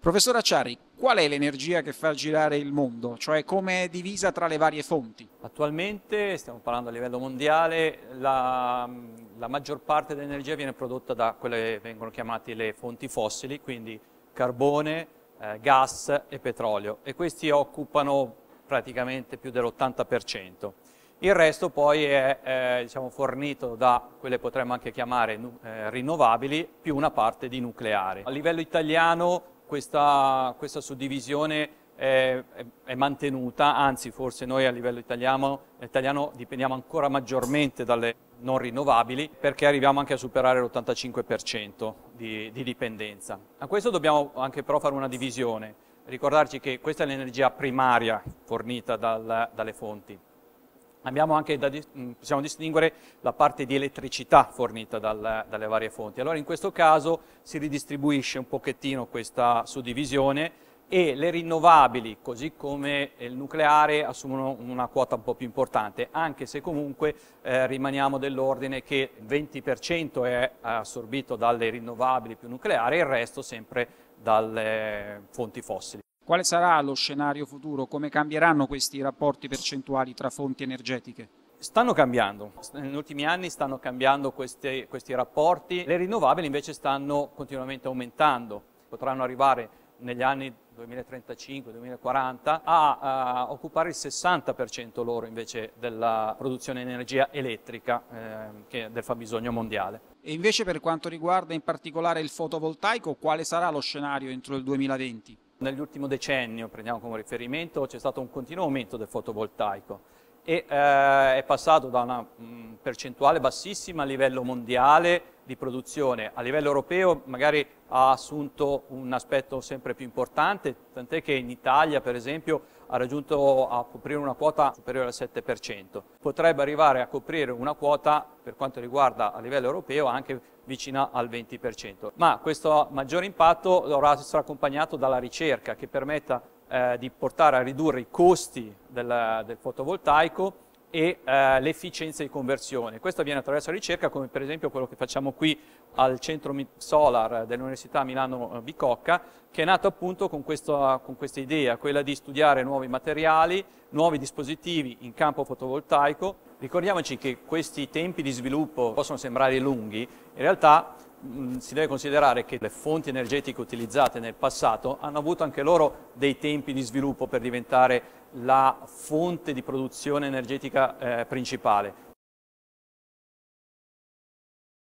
Professor Acciari, qual è l'energia che fa girare il mondo? Cioè come è divisa tra le varie fonti? Attualmente, stiamo parlando a livello mondiale, la, la maggior parte dell'energia viene prodotta da quelle che vengono chiamate le fonti fossili, quindi carbone, eh, gas e petrolio e questi occupano praticamente più dell'80%. Il resto poi è eh, diciamo, fornito da quelle potremmo anche chiamare eh, rinnovabili più una parte di nucleare. A livello italiano questa, questa suddivisione è, è, è, mantenuta, anzi forse noi a livello italiano, italiano dipendiamo ancora maggiormente dalle non rinnovabili perché arriviamo anche a superare l'85% di, di dipendenza. A questo dobbiamo anche però fare una divisione, ricordarci che questa è l'energia primaria fornita dal, dalle fonti Abbiamo Di, mm, possiamo distinguere la parte di elettricità fornita dal, dalle varie fonti. Allora in questo caso si ridistribuisce un pochettino questa suddivisione e le rinnovabili, così come il nucleare, assumono una quota un po' più importante, anche se comunque eh, rimaniamo dell'ordine che il 20% è assorbito dalle rinnovabili più nucleare e il resto sempre dalle fonti fossili. Quale sarà lo scenario futuro? Come cambieranno questi rapporti percentuali tra fonti energetiche? Stanno cambiando, negli ultimi anni stanno cambiando questi, questi rapporti, le rinnovabili invece stanno continuamente aumentando, potranno arrivare negli anni 2035-2040 a, uh, occupare il 60% loro invece della produzione di energia elettrica eh, che del fabbisogno mondiale. E invece per quanto riguarda in particolare il fotovoltaico, quale sarà lo scenario entro il 2020? Nell'ultimo decennio, prendiamo come riferimento, c'è stato un continuo aumento del fotovoltaico e eh, è passato da una mh, mm, percentuale bassissima a livello mondiale di produzione. A livello europeo magari ha assunto un aspetto sempre più importante, tant'è che in Italia, per esempio, ha raggiunto a coprire una quota superiore al 7%, potrebbe arrivare a coprire una quota per quanto riguarda a livello europeo anche vicina al 20%, ma questo maggiore impatto dovrà essere accompagnato dalla ricerca che permetta eh, di portare a ridurre i costi del, del fotovoltaico e eh, l'efficienza di conversione. Questo avviene attraverso la ricerca, come per esempio quello che facciamo qui al centro Solar dell'Università Milano eh, Bicocca, che è nato appunto con questa, con questa idea, quella di studiare nuovi materiali, nuovi dispositivi in campo fotovoltaico. Ricordiamoci che questi tempi di sviluppo possono sembrare lunghi, in realtà si deve considerare che le fonti energetiche utilizzate nel passato hanno avuto anche loro dei tempi di sviluppo per diventare la fonte di produzione energetica eh, principale.